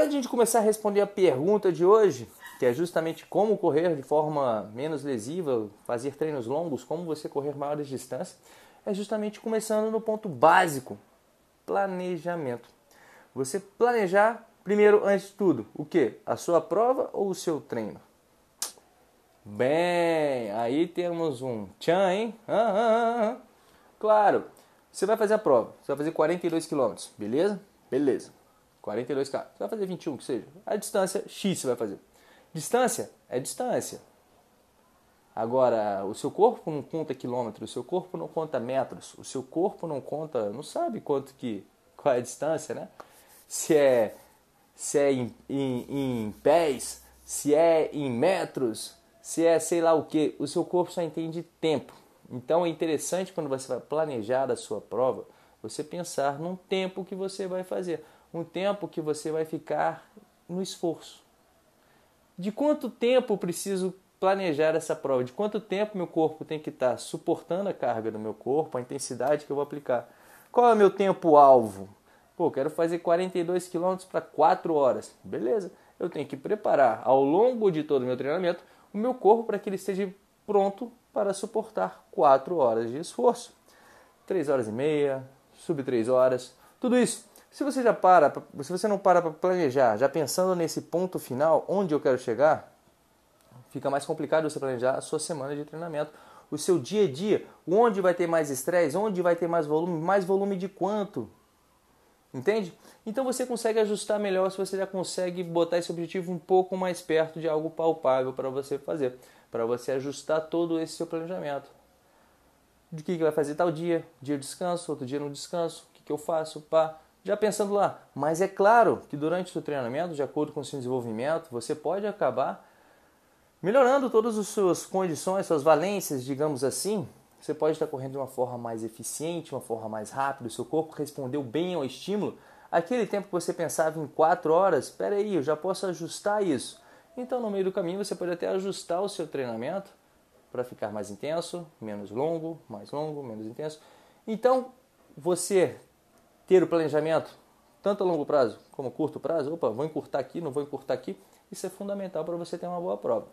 Para a gente começar a responder a pergunta de hoje, que é justamente como correr de forma menos lesiva, fazer treinos longos, como você correr maiores distâncias, é justamente começando no ponto básico: planejamento. Você planejar primeiro, antes de tudo, o que? A sua prova ou o seu treino? Bem, aí temos um tchan, hein? Ah, ah, ah, claro, você vai fazer a prova, você vai fazer 42 quilômetros, beleza? Beleza. 42K. Você vai fazer 21, que seja. A distância, X você vai fazer. Distância é distância. Agora, o seu corpo não conta quilômetros, o seu corpo não conta metros, o seu corpo não conta, não sabe quanto que, qual é a distância, né? Se é, se é em, em, em pés, se é em metros, se é sei lá o que. O seu corpo só entende tempo. Então é interessante quando você vai planejar a sua prova, você pensar num tempo que você vai fazer um tempo que você vai ficar no esforço. De quanto tempo preciso planejar essa prova? De quanto tempo meu corpo tem que estar suportando a carga do meu corpo, a intensidade que eu vou aplicar? Qual é o meu tempo-alvo? Pô, quero fazer 42 km para 4 horas. Beleza, eu tenho que preparar ao longo de todo o meu treinamento o meu corpo para que ele esteja pronto para suportar 4 horas de esforço. 3 horas e meia, sub 3 horas, tudo isso se você já para, se você não para para planejar, já pensando nesse ponto final, onde eu quero chegar, fica mais complicado você planejar a sua semana de treinamento, o seu dia a dia, onde vai ter mais estresse, onde vai ter mais volume, mais volume de quanto. Entende? Então você consegue ajustar melhor se você já consegue botar esse objetivo um pouco mais perto de algo palpável para você fazer, para você ajustar todo esse seu planejamento. De que, que vai fazer tal dia, dia de descanso, outro dia no descanso, o que, que eu faço, pá. Já pensando lá, mas é claro que durante o treinamento, de acordo com o seu desenvolvimento, você pode acabar melhorando todas as suas condições, suas valências, digamos assim. Você pode estar correndo de uma forma mais eficiente, uma forma mais rápida, o seu corpo respondeu bem ao estímulo. Aquele tempo que você pensava em 4 horas, espera aí, eu já posso ajustar isso. Então, no meio do caminho, você pode até ajustar o seu treinamento para ficar mais intenso, menos longo, mais longo, menos intenso. Então, você ter o planejamento, tanto a longo prazo como a curto prazo, opa, vou encurtar aqui, não vou encurtar aqui, isso é fundamental para você ter uma boa prova.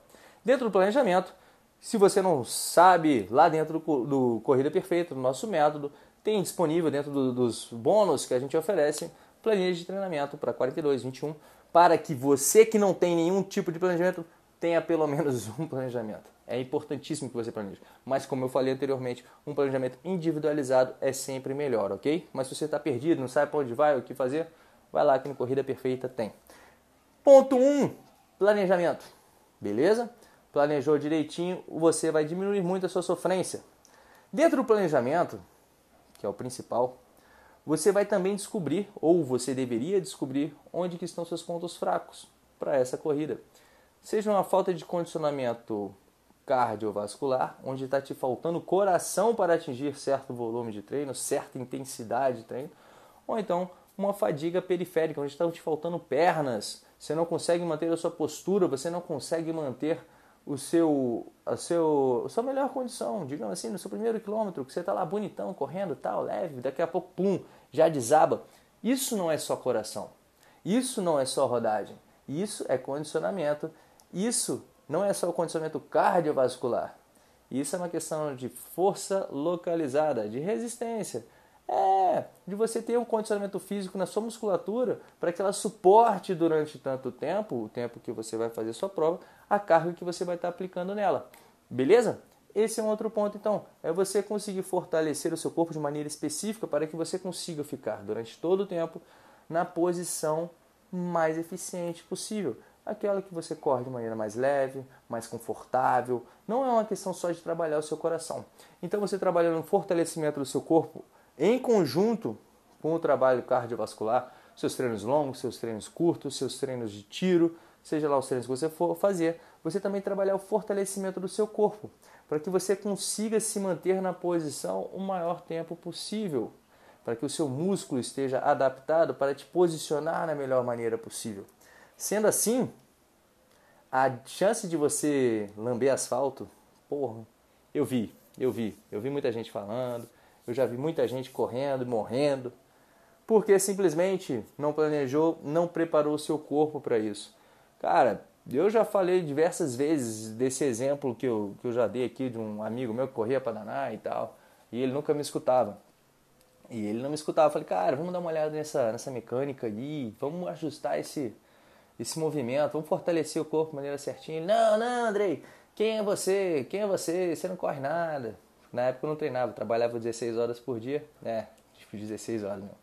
Dentro do planejamento, se você não sabe, lá dentro do Corrida Perfeita, do nosso método, tem disponível dentro do, dos bônus que a gente oferece, planilha de treinamento para 42, 21, para que você que não tem nenhum tipo de planejamento tenha pelo menos um planejamento. É importantíssimo que você planeje. Mas como eu falei anteriormente, um planejamento individualizado é sempre melhor, ok? Mas se você está perdido, não sabe para onde vai, o que fazer, vai lá que no Corrida Perfeita tem. Ponto 1, um, planejamento. Beleza? Planejou direitinho, você vai diminuir muito a sua sofrência. Dentro do planejamento, que é o principal, você vai também descobrir, ou você deveria descobrir, onde que estão seus pontos fracos para essa corrida seja uma falta de condicionamento cardiovascular, onde está te faltando coração para atingir certo volume de treino, certa intensidade de treino, ou então uma fadiga periférica, onde está te faltando pernas, você não consegue manter a sua postura, você não consegue manter o seu, a, seu, a sua melhor condição, digamos assim, no seu primeiro quilômetro, que você está lá bonitão, correndo, tal, leve, daqui a pouco, pum, já desaba. Isso não é só coração, isso não é só rodagem, isso é condicionamento isso não é só o condicionamento cardiovascular. Isso é uma questão de força localizada, de resistência. É, de você ter um condicionamento físico na sua musculatura para que ela suporte durante tanto tempo, o tempo que você vai fazer sua prova, a carga que você vai estar tá aplicando nela. Beleza? Esse é um outro ponto, então. É você conseguir fortalecer o seu corpo de maneira específica para que você consiga ficar durante todo o tempo na posição mais eficiente possível aquela que você corre de maneira mais leve, mais confortável. Não é uma questão só de trabalhar o seu coração. Então você trabalha no fortalecimento do seu corpo em conjunto com o trabalho cardiovascular, seus treinos longos, seus treinos curtos, seus treinos de tiro, seja lá os treinos que você for fazer, você também trabalhar o fortalecimento do seu corpo, para que você consiga se manter na posição o maior tempo possível, para que o seu músculo esteja adaptado para te posicionar na melhor maneira possível. Sendo assim, a chance de você lamber asfalto, porra, eu vi, eu vi, eu vi muita gente falando, eu já vi muita gente correndo e morrendo, porque simplesmente não planejou, não preparou o seu corpo para isso. Cara, eu já falei diversas vezes desse exemplo que eu, que eu já dei aqui de um amigo meu que corria para danar e tal, e ele nunca me escutava. E ele não me escutava. Eu falei, cara, vamos dar uma olhada nessa, nessa mecânica aí, vamos ajustar esse, esse movimento, vamos fortalecer o corpo de maneira certinha. Ele, não, não, Andrei, quem é você? Quem é você? Você não corre nada. Na época eu não treinava, eu trabalhava 16 horas por dia, né? Tipo 16 horas mesmo.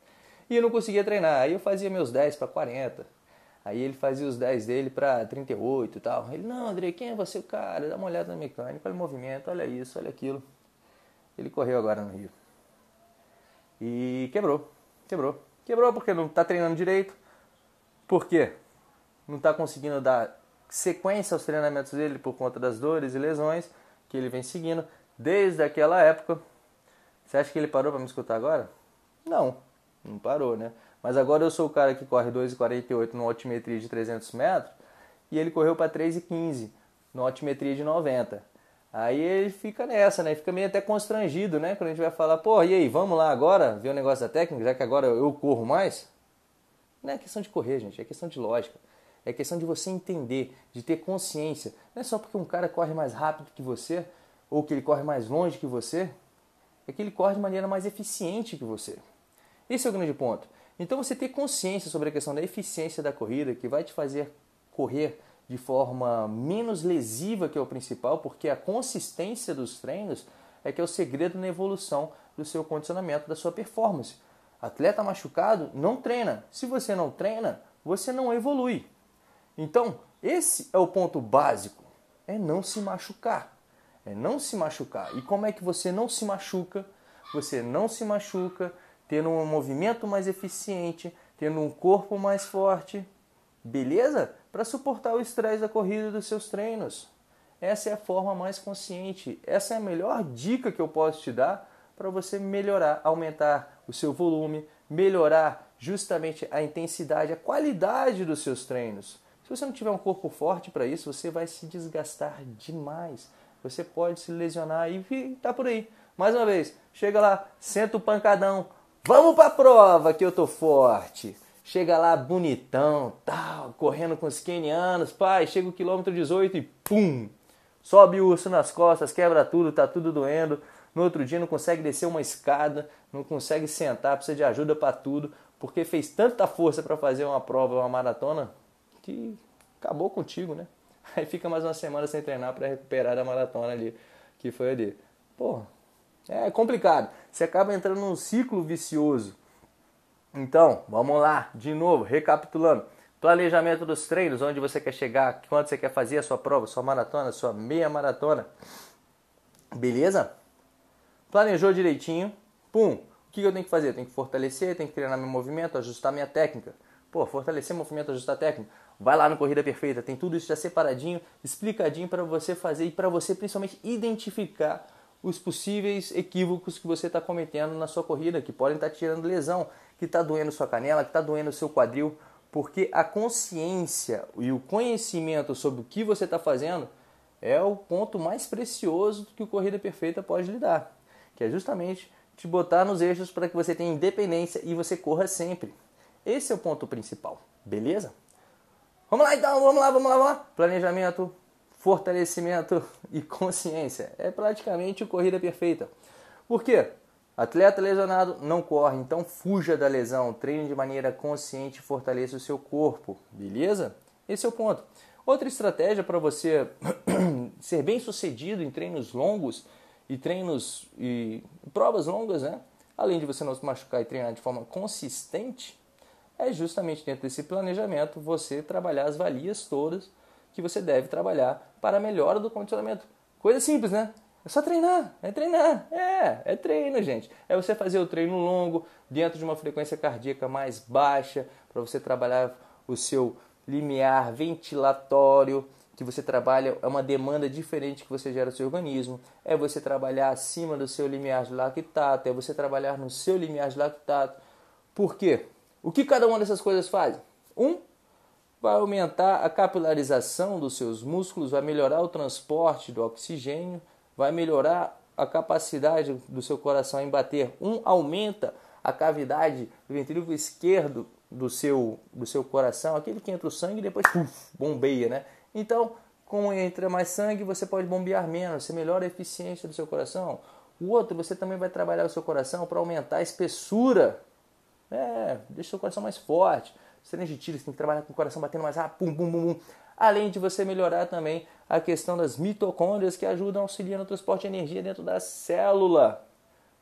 E eu não conseguia treinar. Aí eu fazia meus 10 para 40. Aí ele fazia os 10 dele para 38 e tal. Ele, não, Andrei, quem é você, cara? Dá uma olhada na mecânica, olha o movimento, olha isso, olha aquilo. Ele correu agora no Rio. E quebrou. Quebrou. Quebrou porque não está treinando direito. Por quê? não está conseguindo dar sequência aos treinamentos dele por conta das dores e lesões que ele vem seguindo desde aquela época. Você acha que ele parou para me escutar agora? Não, não parou, né? Mas agora eu sou o cara que corre 2,48 numa altimetria de 300 metros e ele correu para 3,15 numa altimetria de 90. Aí ele fica nessa, né? Fica meio até constrangido, né? Quando a gente vai falar, pô, e aí, vamos lá agora ver o negócio da técnica, já que agora eu corro mais? Não é questão de correr, gente, é questão de lógica. É questão de você entender, de ter consciência. Não é só porque um cara corre mais rápido que você, ou que ele corre mais longe que você, é que ele corre de maneira mais eficiente que você. Esse é o grande ponto. Então você ter consciência sobre a questão da eficiência da corrida, que vai te fazer correr de forma menos lesiva, que é o principal, porque a consistência dos treinos é que é o segredo na evolução do seu condicionamento, da sua performance. Atleta machucado não treina. Se você não treina, você não evolui. Então, esse é o ponto básico: é não se machucar. É não se machucar. E como é que você não se machuca? Você não se machuca tendo um movimento mais eficiente, tendo um corpo mais forte, beleza? Para suportar o estresse da corrida dos seus treinos. Essa é a forma mais consciente. Essa é a melhor dica que eu posso te dar para você melhorar, aumentar o seu volume, melhorar justamente a intensidade, a qualidade dos seus treinos. Se você não tiver um corpo forte para isso, você vai se desgastar demais. Você pode se lesionar e tá por aí. Mais uma vez, chega lá, senta o pancadão, vamos pra prova que eu tô forte. Chega lá bonitão, tal, correndo com os kenianos, pai, chega o quilômetro 18 e pum! Sobe o urso nas costas, quebra tudo, tá tudo doendo. No outro dia não consegue descer uma escada, não consegue sentar, precisa de ajuda para tudo, porque fez tanta força para fazer uma prova, uma maratona, que acabou contigo, né? Aí fica mais uma semana sem treinar para recuperar a maratona ali, que foi ali. Pô, é complicado. Você acaba entrando num ciclo vicioso. Então, vamos lá, de novo, recapitulando. Planejamento dos treinos, onde você quer chegar, quanto você quer fazer a sua prova, sua maratona, sua meia maratona. Beleza? Planejou direitinho. Pum. O que eu tenho que fazer? tenho que fortalecer, tenho que treinar meu movimento, ajustar minha técnica. Pô, fortalecer movimento, ajustar técnica. Vai lá no Corrida Perfeita, tem tudo isso já separadinho, explicadinho para você fazer e para você principalmente identificar os possíveis equívocos que você está cometendo na sua corrida, que podem estar tá tirando lesão, que está doendo sua canela, que está doendo seu quadril, porque a consciência e o conhecimento sobre o que você está fazendo é o ponto mais precioso que o Corrida Perfeita pode lhe dar, que é justamente te botar nos eixos para que você tenha independência e você corra sempre. Esse é o ponto principal, beleza? Vamos lá então, vamos lá, vamos lá, vamos lá. Planejamento, fortalecimento e consciência. É praticamente a corrida perfeita. Por quê? Atleta lesionado não corre, então fuja da lesão, treine de maneira consciente e fortaleça o seu corpo, beleza? Esse é o ponto. Outra estratégia para você ser bem sucedido em treinos longos e treinos e provas longas, né? Além de você não se machucar e treinar de forma consistente, é justamente dentro desse planejamento você trabalhar as valias todas que você deve trabalhar para a melhora do condicionamento. Coisa simples, né? É só treinar, é treinar, é, é treino, gente. É você fazer o treino longo dentro de uma frequência cardíaca mais baixa para você trabalhar o seu limiar ventilatório, que você trabalha é uma demanda diferente que você gera no seu organismo, é você trabalhar acima do seu limiar de lactato, é você trabalhar no seu limiar de lactato. Por quê? O que cada uma dessas coisas faz? Um, vai aumentar a capilarização dos seus músculos, vai melhorar o transporte do oxigênio, vai melhorar a capacidade do seu coração em bater. Um aumenta a cavidade do ventrículo esquerdo do seu, do seu coração, aquele que entra o sangue e depois uf, bombeia, né? Então, como entra mais sangue, você pode bombear menos, você melhora a eficiência do seu coração. O outro, você também vai trabalhar o seu coração para aumentar a espessura é, deixa seu coração mais forte. Você tem você tem que trabalhar com o coração batendo mais rápido, pum, pum, pum, pum. Além de você melhorar também a questão das mitocôndrias que ajudam a auxiliar no transporte de energia dentro da célula.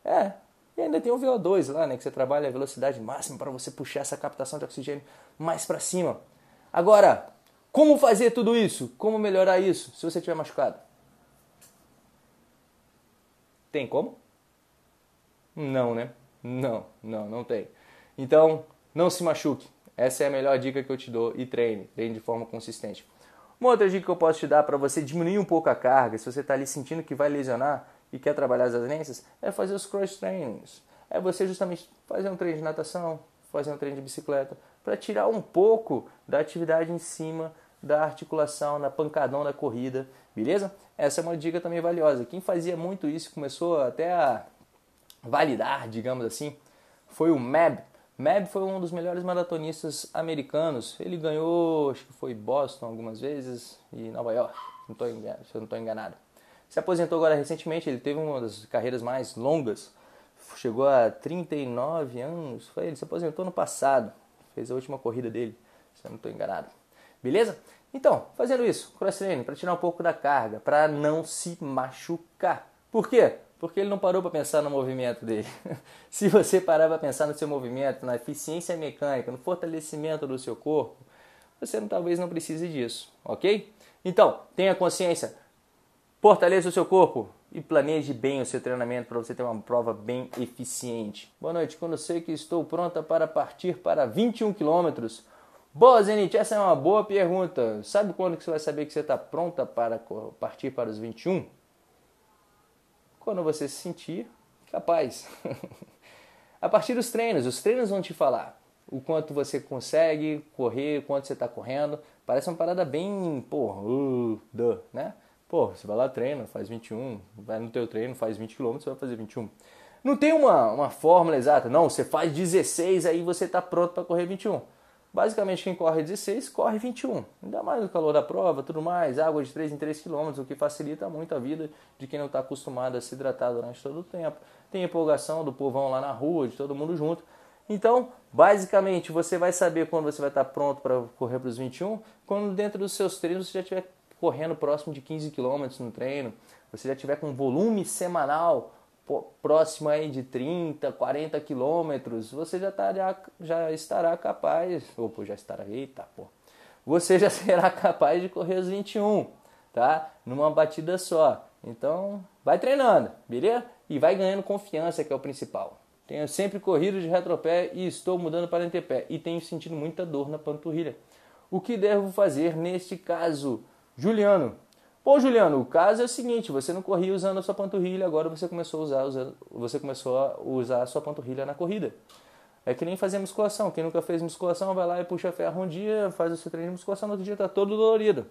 É, e ainda tem o VO2 lá, né, que você trabalha a velocidade máxima para você puxar essa captação de oxigênio mais para cima. Agora, como fazer tudo isso? Como melhorar isso se você tiver machucado? Tem como? Não, né? Não, não, não tem. Então, não se machuque. Essa é a melhor dica que eu te dou e treine, treine de forma consistente. Uma outra dica que eu posso te dar para você diminuir um pouco a carga, se você está ali sentindo que vai lesionar e quer trabalhar as adnências, é fazer os cross trainings. É você justamente fazer um treino de natação, fazer um treino de bicicleta, para tirar um pouco da atividade em cima da articulação, na pancadão da corrida, beleza? Essa é uma dica também valiosa. Quem fazia muito isso começou até a validar, digamos assim, foi o Mab Mab foi um dos melhores maratonistas americanos. Ele ganhou, acho que foi Boston algumas vezes e Nova York, não se eu não estou enganado. Se aposentou agora recentemente, ele teve uma das carreiras mais longas. Chegou a 39 anos, foi ele, se aposentou no passado. Fez a última corrida dele, se eu não estou enganado. Beleza? Então, fazendo isso, cross training, para tirar um pouco da carga, para não se machucar. Por quê? porque ele não parou para pensar no movimento dele. Se você parar para pensar no seu movimento, na eficiência mecânica, no fortalecimento do seu corpo, você não, talvez não precise disso, ok? Então, tenha consciência, fortaleça o seu corpo e planeje bem o seu treinamento para você ter uma prova bem eficiente. Boa noite, quando eu sei que estou pronta para partir para 21 quilômetros, Boa, Zenit, essa é uma boa pergunta. Sabe quando que você vai saber que você está pronta para partir para os 21? quando você se sentir capaz. a partir dos treinos, os treinos vão te falar o quanto você consegue correr, o quanto você está correndo. Parece uma parada bem, porra, uh, duh, né? Pô, você vai lá, treina, faz 21, vai no teu treino, faz 20 km, você vai fazer 21. Não tem uma, uma fórmula exata, não, você faz 16, aí você está pronto para correr 21. Basicamente, quem corre 16 corre 21. Ainda mais o calor da prova, tudo mais, água de 3 em 3 km, o que facilita muito a vida de quem não está acostumado a se hidratar durante todo o tempo. Tem empolgação do povão lá na rua, de todo mundo junto. Então, basicamente, você vai saber quando você vai estar tá pronto para correr para os 21, quando dentro dos seus treinos você já estiver correndo próximo de 15 km no treino, você já estiver com volume semanal próxima aí de 30, 40 quilômetros, você já, tará, já estará capaz, opa, já estará, eita, pô, você já será capaz de correr os 21, tá? Numa batida só. Então, vai treinando, beleza? E vai ganhando confiança, que é o principal. Tenho sempre corrido de retropé e estou mudando para antepé e tenho sentido muita dor na panturrilha. O que devo fazer neste caso? Juliano, Pô, Juliano, o caso é o seguinte: você não corria usando a sua panturrilha, agora você começou a usar, você começou a usar a sua panturrilha na corrida. É que nem fazer musculação. Quem nunca fez musculação vai lá e puxa ferro um dia, faz o seu treino de musculação, no outro dia está todo dolorido.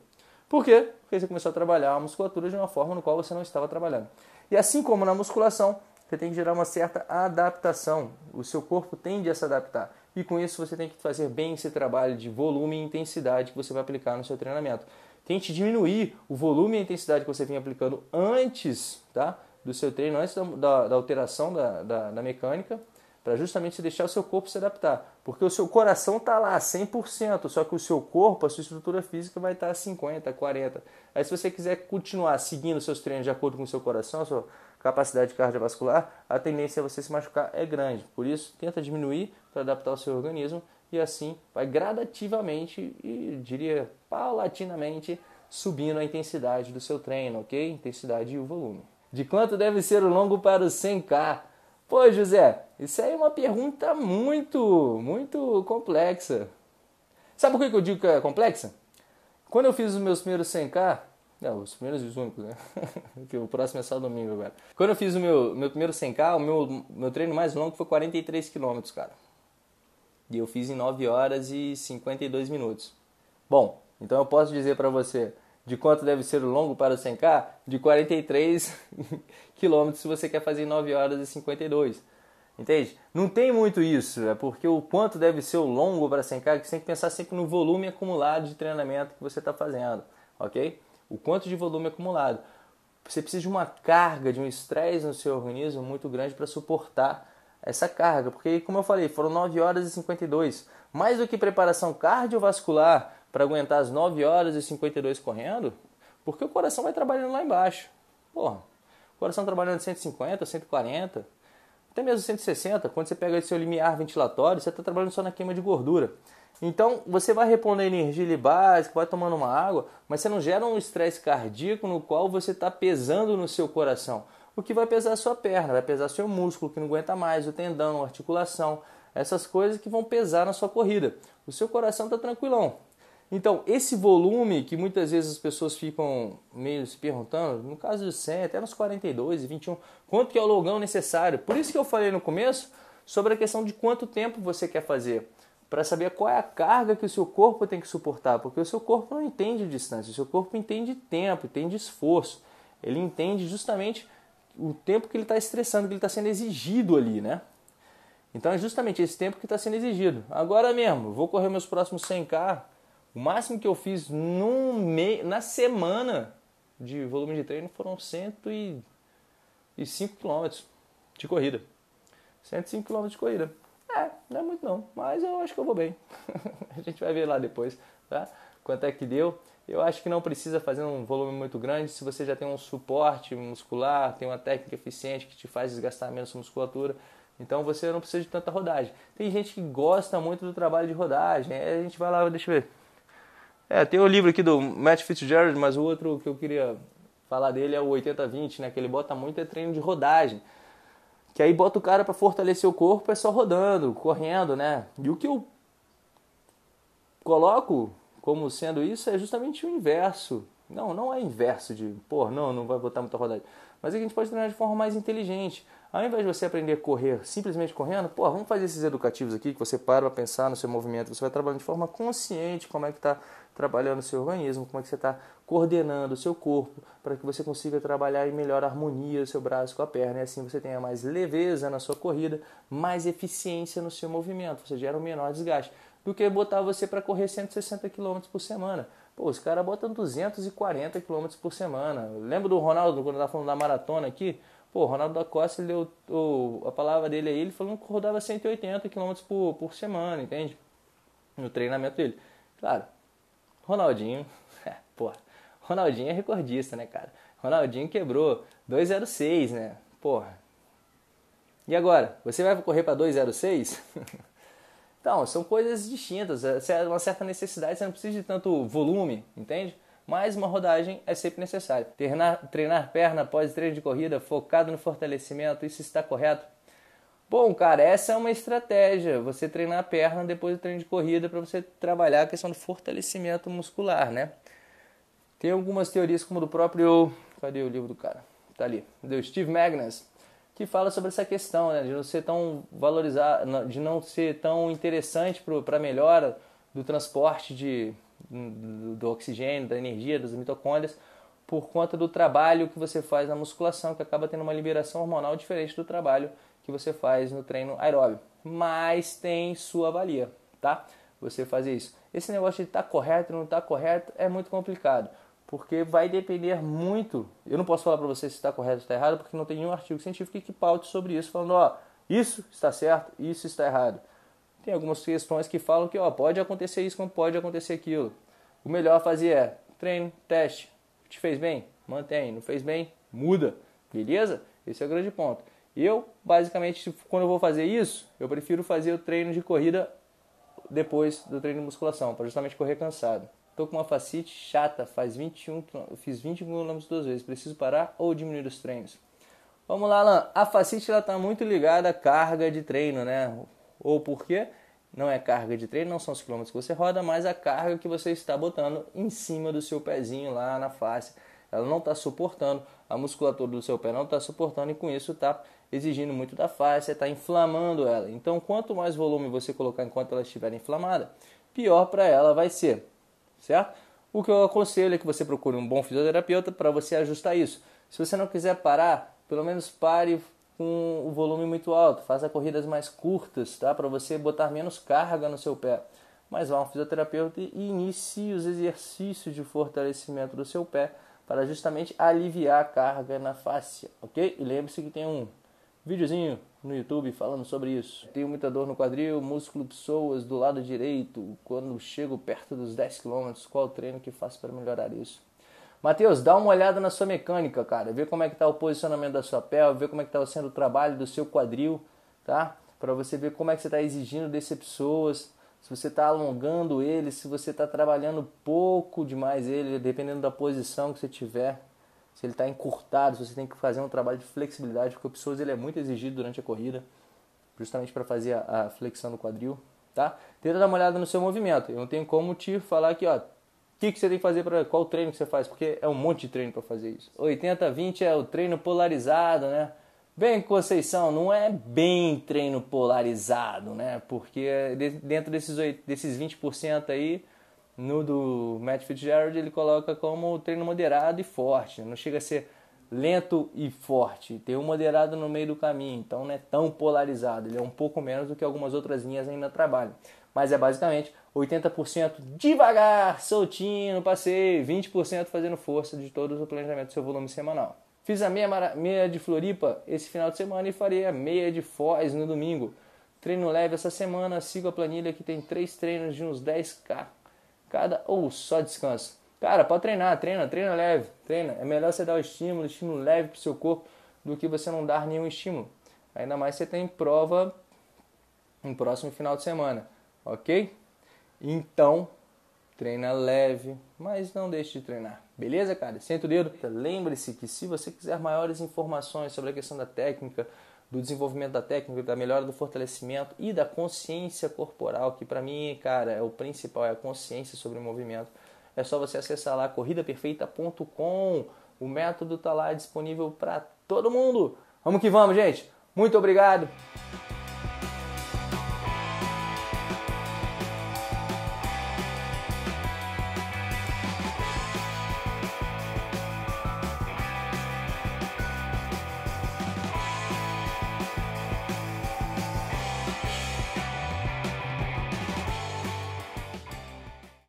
Por quê? Porque você começou a trabalhar a musculatura de uma forma no qual você não estava trabalhando. E assim como na musculação, você tem que gerar uma certa adaptação. O seu corpo tende a se adaptar. E com isso você tem que fazer bem esse trabalho de volume e intensidade que você vai aplicar no seu treinamento. Tente diminuir o volume e a intensidade que você vem aplicando antes tá, do seu treino, antes da, da, da alteração da, da, da mecânica, para justamente deixar o seu corpo se adaptar. Porque o seu coração está lá 100%, só que o seu corpo, a sua estrutura física vai estar tá 50%, 40%. Aí se você quiser continuar seguindo seus treinos de acordo com o seu coração, a sua capacidade cardiovascular, a tendência a é você se machucar é grande. Por isso, tenta diminuir para adaptar o seu organismo e assim vai gradativamente e diria paulatinamente subindo a intensidade do seu treino, ok? Intensidade e o volume. De quanto deve ser o longo para o 100K? Pô, José, isso aí é uma pergunta muito, muito complexa. Sabe por que eu digo que é complexa? Quando eu fiz os meus primeiros 100K, não, os primeiros e os únicos, né? Porque o próximo é só domingo agora. Quando eu fiz o meu, meu primeiro 100K, o meu, meu treino mais longo foi 43 km, cara. E eu fiz em 9 horas e 52 minutos. Bom, então eu posso dizer para você de quanto deve ser o longo para o 100K? De 43 km se você quer fazer em 9 horas e 52. Entende? Não tem muito isso, é porque o quanto deve ser o longo para 100K, que você tem que pensar sempre no volume acumulado de treinamento que você está fazendo, ok? O quanto de volume acumulado. Você precisa de uma carga, de um estresse no seu organismo muito grande para suportar essa carga, porque como eu falei, foram 9 horas e 52. Mais do que preparação cardiovascular para aguentar as 9 horas e 52 correndo, porque o coração vai trabalhando lá embaixo. Porra, o coração trabalhando 150, 140, até mesmo 160, quando você pega seu limiar ventilatório, você está trabalhando só na queima de gordura. Então, você vai repondo a energia básica, vai tomando uma água, mas você não gera um estresse cardíaco no qual você está pesando no seu coração o que vai pesar a sua perna, vai pesar seu músculo que não aguenta mais, o tendão, a articulação, essas coisas que vão pesar na sua corrida. O seu coração está tranquilão. Então, esse volume que muitas vezes as pessoas ficam meio se perguntando, no caso de 100, até nos 42 e 21, quanto que é o longão necessário? Por isso que eu falei no começo sobre a questão de quanto tempo você quer fazer para saber qual é a carga que o seu corpo tem que suportar, porque o seu corpo não entende distância, o seu corpo entende tempo, entende esforço, ele entende justamente o tempo que ele está estressando, que ele está sendo exigido ali, né? Então é justamente esse tempo que está sendo exigido. Agora mesmo, vou correr meus próximos 100K. O máximo que eu fiz num me... na semana de volume de treino foram 105 km de corrida. 105 km de corrida. É, não é muito não, mas eu acho que eu vou bem. a gente vai ver lá depois, tá? Quanto é que deu. Eu acho que não precisa fazer um volume muito grande se você já tem um suporte muscular, tem uma técnica eficiente que te faz desgastar menos a musculatura. Então você não precisa de tanta rodagem. Tem gente que gosta muito do trabalho de rodagem. Aí a gente vai lá, deixa eu ver. É, tem o livro aqui do Matt Fitzgerald, mas o outro que eu queria falar dele é o 80-20, né? Que ele bota muito é treino de rodagem. Que aí bota o cara para fortalecer o corpo é só rodando, correndo, né? E o que eu coloco como sendo isso é justamente o inverso. Não, não é inverso de, pô, não, não vai botar muita rodagem. Mas é que a gente pode treinar de forma mais inteligente. Ao invés de você aprender a correr simplesmente correndo, pô, vamos fazer esses educativos aqui que você para para pensar no seu movimento, você vai trabalhando de forma consciente como é que está trabalhando o seu organismo, como é que você está coordenando o seu corpo para que você consiga trabalhar em melhor harmonia o seu braço com a perna e assim você tenha mais leveza na sua corrida, mais eficiência no seu movimento, você gera um menor desgaste do que botar você para correr 160 km por semana. Pô, os caras botam 240 km por semana. Lembra do Ronaldo, quando tava falando da maratona aqui? Pô, Ronaldo da Costa, ele, o, a palavra dele aí, ele falou que rodava 180 km por, por semana, entende? No treinamento dele. Claro, Ronaldinho, é, porra, Ronaldinho é recordista, né, cara? Ronaldinho quebrou 206, né? Porra. E agora? Você vai correr para 206? Então, são coisas distintas. Se é uma certa necessidade, você não precisa de tanto volume, entende? Mas uma rodagem é sempre necessária. Treinar, treinar perna após treino de corrida, focado no fortalecimento, isso está correto? Bom, cara, essa é uma estratégia. Você treinar a perna depois do treino de corrida para você trabalhar a questão do fortalecimento muscular, né? Tem algumas teorias como do próprio. Cadê o livro do cara? Tá ali. Do Steve Magnus que fala sobre essa questão, né, de não ser tão valorizar, de não ser tão interessante para a melhora do transporte de, do, do oxigênio, da energia, das mitocôndrias, por conta do trabalho que você faz na musculação, que acaba tendo uma liberação hormonal diferente do trabalho que você faz no treino aeróbio. Mas tem sua valia, tá? Você fazer isso. Esse negócio de estar tá correto ou não estar tá correto é muito complicado porque vai depender muito. Eu não posso falar para você se está correto ou está errado, porque não tem nenhum artigo científico que paute sobre isso, falando, ó, isso está certo, isso está errado. Tem algumas questões que falam que, ó, pode acontecer isso, não pode acontecer aquilo. O melhor a fazer é treino, teste. Te fez bem? Mantém. Não fez bem? Muda. Beleza? Esse é o grande ponto. Eu, basicamente, quando eu vou fazer isso, eu prefiro fazer o treino de corrida depois do treino de musculação, para justamente correr cansado. Tô com uma facite chata, faz 21, fiz 20 km duas vezes, preciso parar ou diminuir os treinos? Vamos lá, Alan. A facite ela tá muito ligada à carga de treino, né? Ou por quê? Não é carga de treino, não são os quilômetros que você roda, mas a carga que você está botando em cima do seu pezinho lá na face. Ela não está suportando, a musculatura do seu pé não está suportando e com isso está exigindo muito da face, está inflamando ela. Então, quanto mais volume você colocar enquanto ela estiver inflamada, pior para ela vai ser certo? O que eu aconselho é que você procure um bom fisioterapeuta para você ajustar isso. Se você não quiser parar, pelo menos pare com o volume muito alto, faça corridas mais curtas, tá? Para você botar menos carga no seu pé. Mas vá um fisioterapeuta e inicie os exercícios de fortalecimento do seu pé para justamente aliviar a carga na face, ok? E lembre-se que tem um videozinho no YouTube falando sobre isso. Tenho muita dor no quadril, músculo psoas do lado direito, quando chego perto dos 10 km, qual treino que faço para melhorar isso? Matheus, dá uma olhada na sua mecânica, cara, vê como é que está o posicionamento da sua pele, vê como é que está sendo o trabalho do seu quadril, tá? Para você ver como é que você está exigindo desse pessoas, se você está alongando ele, se você está trabalhando pouco demais ele, dependendo da posição que você tiver, se ele está encurtado, se você tem que fazer um trabalho de flexibilidade, porque o psoas ele é muito exigido durante a corrida, justamente para fazer a, a, flexão do quadril, tá? Tenta dar uma olhada no seu movimento. Eu não tenho como te falar aqui, ó, o que, que você tem que fazer para qual treino que você faz, porque é um monte de treino para fazer isso. 80/20 é o treino polarizado, né? Bem, Conceição, não é bem treino polarizado, né? Porque é, dentro desses, 8, desses 20% aí, no do Matt Fitzgerald ele coloca como treino moderado e forte, né? não chega a ser lento e forte, tem um moderado no meio do caminho, então não é tão polarizado, ele é um pouco menos do que algumas outras linhas ainda trabalham. Mas é basicamente 80% devagar, soltinho no passeio, 20% fazendo força de todo o planejamento do seu volume semanal. Fiz a meia, meia de Floripa esse final de semana e farei a meia de Foz no domingo. Treino leve essa semana, sigo a planilha que tem três treinos de uns 10k cada ou só descansa? Cara, pode treinar, treina, treina leve, treina. É melhor você dar o estímulo, estímulo leve para o seu corpo do que você não dar nenhum estímulo. Ainda mais você tem prova no próximo final de semana, ok? Então, treina leve, mas não deixe de treinar. Beleza, cara? Senta o dedo. Lembre-se que se você quiser maiores informações sobre a questão da técnica, do desenvolvimento da técnica, da melhora do fortalecimento e da consciência corporal, que para mim, cara, é o principal, é a consciência sobre o movimento. É só você acessar lá corridaperfeita.com. O método tá lá disponível para todo mundo. Vamos que vamos, gente. Muito obrigado.